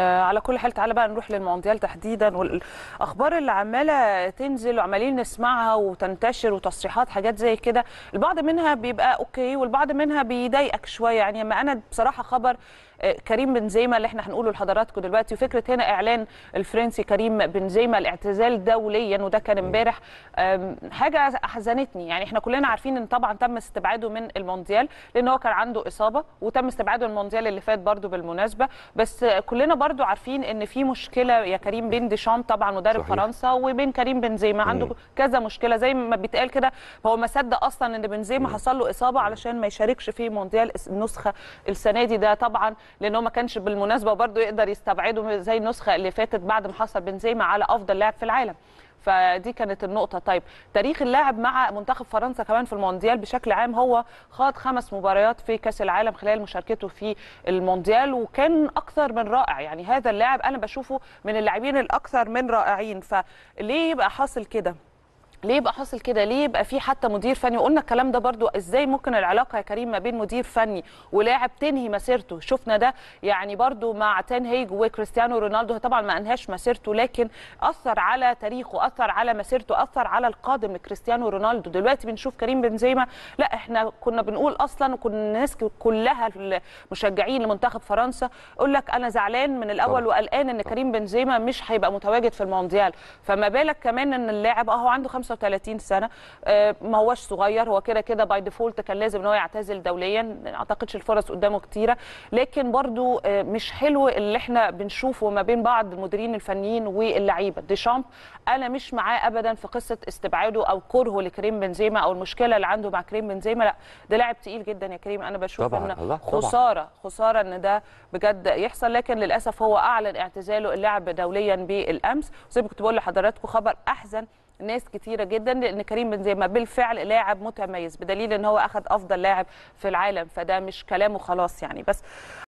آه، على كل حال تعالى بقى نروح للمونديال تحديدا والاخبار اللي عماله تنزل وعمالين نسمعها وتنتشر وتصريحات حاجات زي كده البعض منها بيبقى اوكي والبعض منها بيضايقك شويه يعني ما انا بصراحه خبر آه، كريم بنزيما اللي احنا هنقوله لحضراتكم دلوقتي وفكره هنا اعلان الفرنسي كريم بنزيما الاعتزال دوليا وده كان امبارح حاجه احزنتني يعني احنا كلنا عارفين ان طبعا تم استبعاده من المونديال لان هو كان عنده اصابه وتم استبعاده من المونديال اللي فات برده بالمناسبه بس كلنا برضو برضو عارفين ان في مشكله يا كريم بين ديشام طبعا مدرب فرنسا وبين كريم بنزيما عنده مم. كذا مشكله زي ما بيتقال كده هو ما صدق اصلا ان بنزيما حصل له اصابه علشان ما يشاركش في مونديال النسخه السنه دي ده طبعا لان هو ما كانش بالمناسبه برضو يقدر يستبعده زي النسخه اللي فاتت بعد ما حصل بنزيما على افضل لاعب في العالم فدي كانت النقطه طيب تاريخ اللاعب مع منتخب فرنسا كمان في المونديال بشكل عام هو خاض خمس مباريات في كاس العالم خلال مشاركته في المونديال وكان اكثر من رائع يعني هذا اللاعب انا بشوفه من اللاعبين الاكثر من رائعين فليه يبقى حاصل كده ليه يبقى حاصل كده ليه يبقى في حتى مدير فني وقلنا الكلام ده برضو ازاي ممكن العلاقه يا كريم ما بين مدير فني ولاعب تنهي مسيرته شفنا ده يعني برضو مع تان هيج وكريستيانو رونالدو طبعا ما انهاش مسيرته لكن اثر على تاريخه اثر على مسيرته اثر على القادم كريستيانو رونالدو دلوقتي بنشوف كريم بنزيما لا احنا كنا بنقول اصلا وكنا الناس كلها المشجعين لمنتخب فرنسا يقول لك انا زعلان من الاول وقلقان ان كريم بنزيما مش هيبقى متواجد في المونديال فما بالك كمان ان اللاعب اهو عنده 35 سنه آه، ما هوش صغير هو كده كده باي ديفولت كان لازم ان هو يعتزل دوليا اعتقدش الفرص قدامه كتيره لكن برضو آه، مش حلو اللي احنا بنشوفه ما بين بعض المديرين الفنيين واللعيبه ديشامب انا مش معاه ابدا في قصه استبعاده او كرهه لكريم بنزيما او المشكله اللي عنده مع كريم بنزيما لا ده لاعب تقيل جدا يا كريم انا بشوف ان خساره خساره ان ده بجد يحصل لكن للاسف هو اعلن اعتزاله اللاعب دوليا بالامس زي ما كنت بقول لحضراتكم خبر احزن ناس كتيره جدا لان كريم بنزيما بالفعل لاعب متميز بدليل ان هو اخذ افضل لاعب في العالم فده مش كلامه خلاص يعني بس